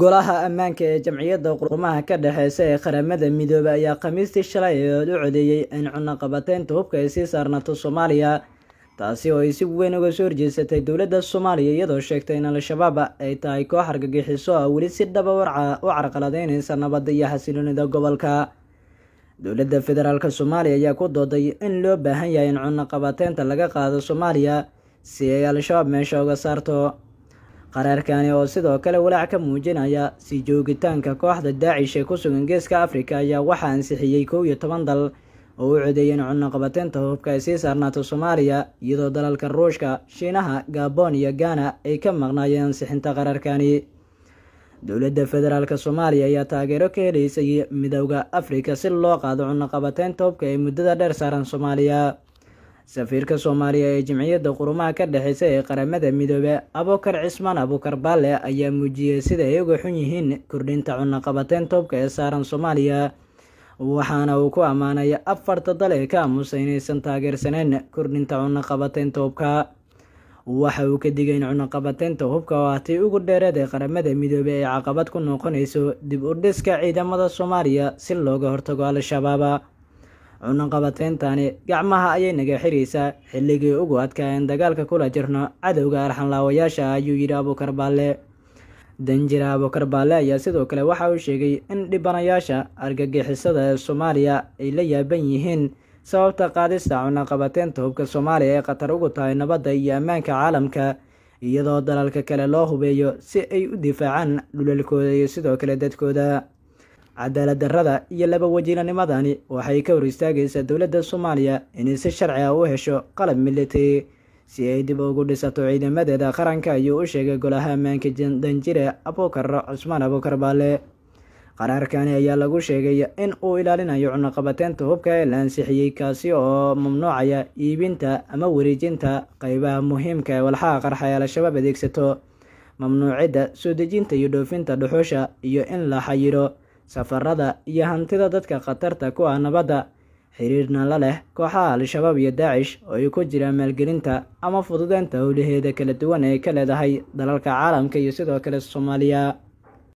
golaha ammaanka ee jamciyadda qurmaha ka dhexeysa ee qaramada midoobay ayaa khamiistii shalay eeod u codeeyey in cunaqabateynta hubka ay sii saarnato soomaaliya taasi oo ay si weyn uga soo horjeesatay dowladda soomaaliya iyadoo sheegtay in al-shabaab ay tahay koox argagixiso ah weli si dhaba ah warca u carqaladeyneysa nabadda iyo xasiloonida gobolka dowladda federaalka soomaaliya ayaa ku dooday in loo baahan yahay in cunaqabateynta laga qaado soomaaliya si ay al-shabaab meesha uga saarto qaraarkani oo sidoo kale walaac ka muujinaya si joogitaanka kooxda daacish ee ku sugan geeska afrika ayaa waxaa ansixiyey kow iyo toban dal oo u codeeyeen cunnaqabateynta hubka ay sii saarnaato soomaaliya iyadoo dalalka ruushka shiinaha gaabon iyo gaana ay ka maqnaayeen ansixinta qaraarkani dowladda federaalka soomaaliya ayaa taageero ka helaysay midowda afrika si loo qaado cunnaqabateynta hubka ee muddada dheer saaran soomaaliya safiirka soomaaliya ee jimciyadda qurumaha ka dhexaysa ee qaramada midoobe abukar cismaan abukar baale ayaa muujiyey sida ay uga xun yihiin kordhinta cunaqabateyn toobka ee saaran soomaaliya waxaana uu ku ammaanay afarta dal ee ka aamusa inaysan taageersaneyn kordhinta cunaqabateyn toobka waxa uu ka digay cunaqabateynta hubka oo ah tii ugu dheereed ee qaramada midoobe ay caqabad ku noqonayso dib u dhiska ciidamada soomaaliya si looga hortago al-shabaaba cunaqabateentani gacmaha ayay naga xiraysaa xilligii ugu adkaayeen dagaalka kula jirno cadowga arxanlaawayaasha ayuu yidhi abuukar baalle danjira abuukar baalle ayaa sidoo kale waxa uu sheegay in dhibanayaasha argagixisada ee soomaaliya ay la yaaban yihiin sababta qaadista cunaqabateynta hubka soomaaliya ee khatar ugu tahay nabadda iyo ammaanka caalamka iyadoo dalalka kale loo hubeeyo si ay u difaacaan dhulalkooda iyo sidoo kale dadkooda cadaalad darrada iyo laba wajiilanimadani waxay ka hor istaagaysaa dowladda soomaaliya inay si sharci ah u hesho qalab militari si ay dib ugu dhisato ciidamadeeda qaranka ayuu u sheegay golaha ammaanka danjire abuukar cusmaan abuukar baale qaraarkani ayaa lagu sheegay in uu ilaalinayo cunaqabateynta hubka ee la ansixiyey kaasi oo mamnuucaya iibinta ama wareejinta qaybaha muhiimka ee walxaha qarxa ee al-shabaab adeegsato mamnuucidda soo dejinta iyo dhoofinta dhuxusha iyo in la xayiro safarada iyo hantida dadka khatarta ku ah nabadda xiriirna la leh kooxaha al-shabaab iyo daacish oo ay ku jiraan maalgelinta ama fududeynta howlaheeda kala duwan ee ay ka leedahay dalalka caalamka iyo sidoo kale soomaaliya